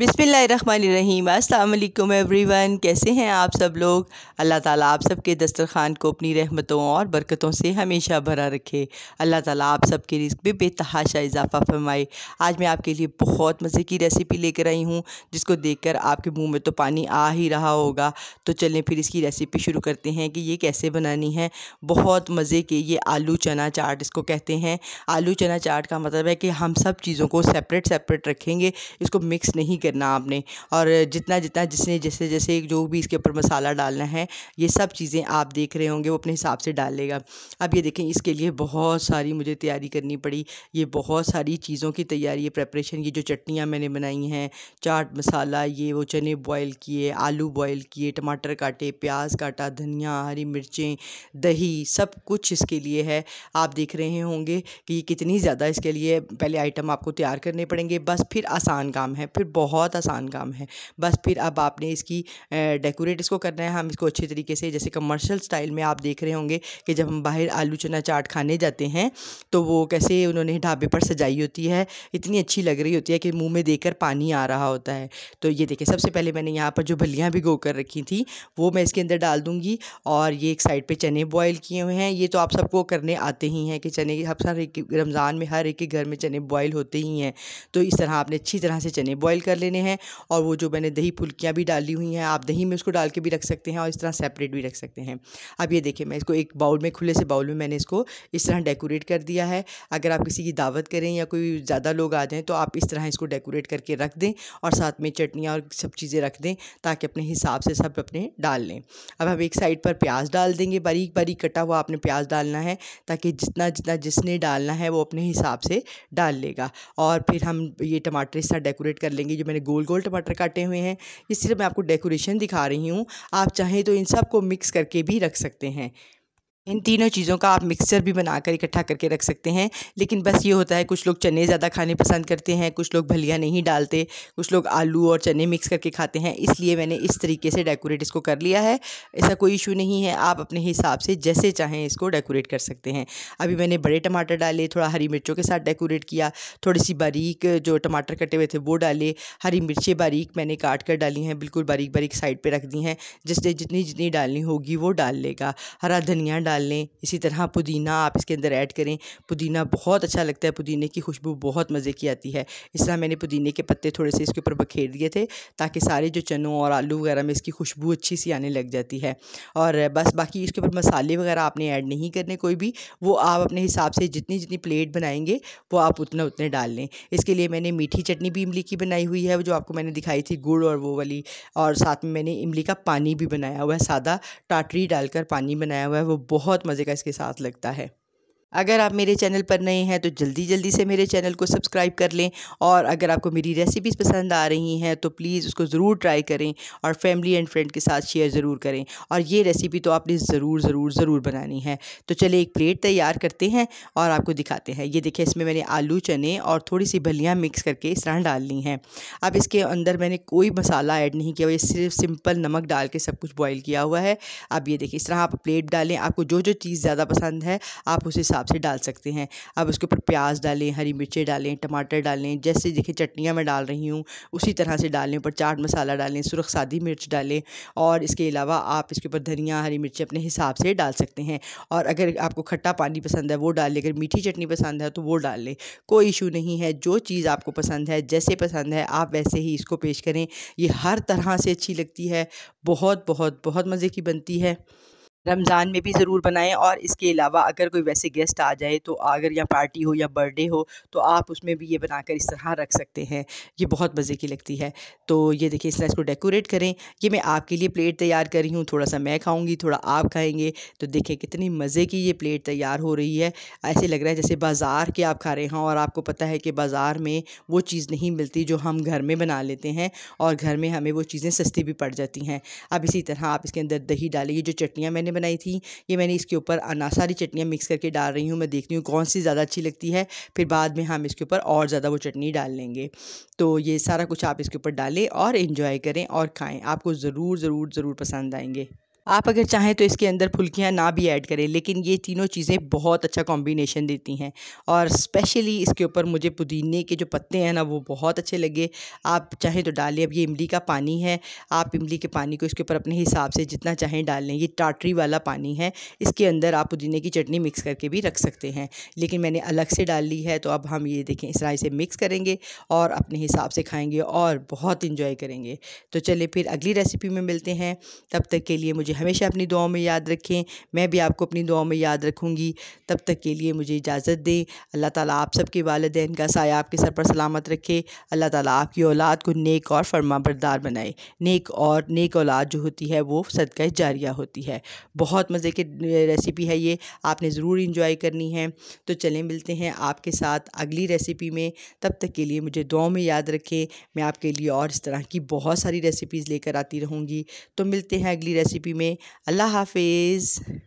बिसमीम every everyone कैसे हैं आप सब लोग अल्लाह ताला आप सब के दस्तरखान को अपनी रहमतों और बरकतों से हमेशा भरा रखे अल्लाह ताला आप सब के रिस्क में बेतहाशा इजाफ़ा फरमाए आज मैं आपके लिए बहुत मज़े की रेसिपी लेकर आई हूँ जिसको देखकर आपके मुंह में तो पानी आ ही रहा होगा तो चलें फिर इसकी रेसिपी शुरू करते हैं कि ये कैसे बनानी है बहुत मज़े के ये आलू चना चाट इसको कहते हैं आलू चना चाट का मतलब है कि हम सब चीज़ों को सेपरेट सेपरेट रखेंगे इसको मिक्स नहीं करना आपने और जितना जितना जिसने जैसे जैसे जो भी इसके ऊपर मसाला डालना है ये सब चीज़ें आप देख रहे होंगे वो अपने हिसाब से डाल लेगा अब ये देखें इसके लिए बहुत सारी मुझे तैयारी करनी पड़ी ये बहुत सारी चीज़ों की तैयारी है प्रेपरेशन की जो चटनियाँ मैंने बनाई हैं चाट मसाला ये वो चने बॉयल किए आलू बॉयल किए टमाटर काटे प्याज काटा धनिया हरी मिर्चें दही सब कुछ इसके लिए है आप देख रहे होंगे कि कितनी ज़्यादा इसके लिए पहले आइटम आपको तैयार करने पड़ेंगे बस फिर आसान काम है फिर बहुत बहुत आसान काम है बस फिर अब आपने इसकी डेकोरेट इसको करना है हम इसको अच्छे तरीके से जैसे कमर्शियल स्टाइल में आप देख रहे होंगे कि जब हम बाहर आलू चना चाट खाने जाते हैं तो वो कैसे उन्होंने ढाबे पर सजाई होती है इतनी अच्छी लग रही होती है कि मुँह में देकर पानी आ रहा होता है तो ये देखिए सबसे पहले मैंने यहाँ पर जो भलियाँ भिगो कर रखी थी वो मैं इसके अंदर डाल दूँगी और ये एक साइड पर चने बॉयल किए हुए हैं ये तो आप सबको करने आते ही हैं कि चने हर हर एक रमज़ान में हर एक के घर में चने बॉयल होते ही हैं तो इस तरह आपने अच्छी तरह से चने बॉयल कर लेने लेने हैं और वो जो मैंने दही फुल्कियाँ भी डाली हुई हैं आप दही में उसको डाल के भी रख सकते हैं और इस तरह सेपरेट भी रख सकते हैं अब ये देखिए मैं इसको एक बाउल में खुले से बाउल में मैंने इसको इस तरह डेकोरेट कर दिया है अगर आप किसी की दावत करें या कोई ज़्यादा लोग आ जाएँ तो आप इस तरह इसको डेकोरेट करके रख दें और साथ में चटनियाँ और सब चीज़ें रख दें ताकि अपने हिसाब से सब अपने डाल लें अब हम एक साइड पर प्याज डाल देंगे बारीक बारीक कटा हुआ आपने प्याज डालना है ताकि जितना जितना जिसने डालना है वो अपने हिसाब से डाल लेगा और फिर हम ये टमाटर इस तरह डेकोरेट कर लेंगे जो मैंने मैंने गोल गोल टमाटर काटे हुए हैं ये सिर्फ मैं आपको डेकोरेशन दिखा रही हूँ आप चाहें तो इन सब को मिक्स करके भी रख सकते हैं इन तीनों चीज़ों का आप मिक्सचर भी बनाकर इकट्ठा करके रख सकते हैं लेकिन बस ये होता है कुछ लोग चने ज़्यादा खाने पसंद करते हैं कुछ लोग भलिया नहीं डालते कुछ लोग आलू और चने मिक्स करके खाते हैं इसलिए मैंने इस तरीके से डेकोरेट इसको कर लिया है ऐसा कोई इशू नहीं है आप अपने हिसाब से जैसे चाहें इसको डेकोरेट कर सकते हैं अभी मैंने बड़े टमाटर डाले थोड़ा हरी मिर्चों के साथ डेकोरेट किया थोड़ी सी बारीक जो टमाटर कटे हुए थे वो डाले हरी मिर्चें बारीक मैंने काट कर डाली हैं बिल्कुल बारीक बारीक साइड पर रख दी हैं जिससे जितनी जितनी डालनी होगी वो डाल लेगा हरा धनिया डाल डाल लें इसी तरह पुदीना आप इसके अंदर ऐड करें पुदीना बहुत अच्छा लगता है पुदीने की खुशबू बहुत मज़े की आती है इस तरह मैंने पुदीने के पत्ते थोड़े से इसके ऊपर बखेर दिए थे ताकि सारे जो चनों और आलू वगैरह में इसकी खुशबू अच्छी सी आने लग जाती है और बस बाकी इसके ऊपर मसाले वगैरह आपने ऐड नहीं करने कोई भी वो आप अपने हिसाब से जितनी जितनी प्लेट बनाएंगे वो आप उतना उतने डाल लें इसके लिए मैंने मीठी चटनी भी इमली की बनाई हुई है जो आपको मैंने दिखाई थी गुड़ और वो वाली और साथ में मैंने इमली का पानी भी बनाया हुआ है सादा टाटरी डालकर पानी बनाया हुआ है वो बहुत बहुत मज़े का इसके साथ लगता है अगर आप मेरे चैनल पर नए हैं तो जल्दी जल्दी से मेरे चैनल को सब्सक्राइब कर लें और अगर आपको मेरी रेसिपीज़ पसंद आ रही हैं तो प्लीज़ उसको ज़रूर ट्राई करें और फैमिली एंड फ्रेंड के साथ शेयर ज़रूर करें और ये रेसिपी तो आपने ज़रूर ज़रूर ज़रूर बनानी है तो चलिए एक प्लेट तैयार करते हैं और आपको दिखाते हैं ये देखिए इसमें मैंने आलू चने और थोड़ी सी भलियाँ मिक्स करके इस तरह डाल ली हैं अब इसके अंदर मैंने कोई मसाला ऐड नहीं किया हुआ सिर्फ सिंपल नमक डाल के सब कुछ बॉयल किया हुआ है अब ये देखिए इस तरह आप प्लेट डालें आपको जो जो चीज़ ज़्यादा पसंद है आप उसे हिसाब से डाल सकते हैं अब उसके ऊपर प्याज डालें हरी मिर्चें डालें टमाटर डालें जैसे देखिए चटनियाँ मैं डाल रही हूँ उसी तरह से डालें ऊपर चाट मसाला डालें सुरख सादी मिर्च डालें और इसके अलावा आप इसके ऊपर धनिया हरी मिर्च अपने हिसाब से डाल सकते हैं और अगर आपको खट्टा पानी पसंद है वो डाल लें अगर मीठी चटनी पसंद है तो वो डाल लें कोई इशू नहीं है जो चीज़ आपको पसंद है जैसे पसंद है आप वैसे ही इसको पेश करें ये हर तरह से अच्छी लगती है बहुत बहुत बहुत मज़े की बनती है रमज़ान में भी ज़रूर बनाएं और इसके अलावा अगर कोई वैसे गेस्ट आ जाए तो अगर या पार्टी हो या बर्थडे हो तो आप उसमें भी ये बनाकर इस तरह रख सकते हैं ये बहुत मज़े की लगती है तो ये देखिए इस तरह इसको डेकोरेट करें ये मैं आपके लिए प्लेट तैयार कर रही हूँ थोड़ा सा मैं खाऊँगी थोड़ा आप खाएँगे तो देखें कितनी मज़े की ये प्लेट तैयार हो रही है ऐसे लग रहा है जैसे बाज़ार के आप खा रहे हों और आपको पता है कि बाज़ार में वो चीज़ नहीं मिलती जो हम घर में बना लेते हैं और घर में हमें वो चीज़ें सस्ती भी पड़ जाती हैं अब इसी तरह आप इसके अंदर दही डालिए जो चटनियाँ मैंने मैंने बनाई थी ये मैंने इसके ऊपर अना सारी चटनियाँ मिक्स करके डाल रही हूँ मैं देखती हूँ कौन सी ज़्यादा अच्छी लगती है फिर बाद में हम इसके ऊपर और ज़्यादा वो चटनी डाल लेंगे तो ये सारा कुछ आप इसके ऊपर डालें और इन्जॉय करें और खाएँ आपको ज़रूर ज़रूर ज़रूर पसंद आएंगे आप अगर चाहें तो इसके अंदर फुल्कियाँ ना भी ऐड करें लेकिन ये तीनों चीज़ें बहुत अच्छा कॉम्बिनेशन देती हैं और स्पेशली इसके ऊपर मुझे पुदीने के जो पत्ते हैं ना वो बहुत अच्छे लगे आप चाहें तो डालें अब ये इमली का पानी है आप इमली के पानी को इसके ऊपर अपने हिसाब से जितना चाहें डाल लें ये टाटरी वाला पानी है इसके अंदर आप पुदीने की चटनी मिक्स करके भी रख सकते हैं लेकिन मैंने अलग से डाल ली है तो अब हम ये देखें इस तरह इसे मिक्स करेंगे और अपने हिसाब से खाएँगे और बहुत इन्जॉय करेंगे तो चलिए फिर अगली रेसिपी में मिलते हैं तब तक के लिए मुझे हमेशा अपनी दुआओं में याद रखें मैं भी आपको अपनी दुआओं में याद रखूँगी तब तक के लिए मुझे इजाज़त दें अल्लाह ताला आप सबके वालदेन का साया आपके सर पर सलामत रखे अल्लाह ताला आपकी औलाद को नेक और फरमाबरदार बनाए नेक और नेक औलाद जो होती है वो सदका जारिया होती है बहुत मज़े की रेसिपी है ये आपने ज़रूर इंजॉय करनी है तो चलें मिलते हैं आपके साथ अगली रेसिपी में तब तक के लिए मुझे दुआओं में याद रखें मैं आपके लिए और इस तरह की बहुत सारी रेसिपीज़ लेकर आती रहूँगी तो मिलते हैं अगली रेसिपी में में अल्लाह हाफिज़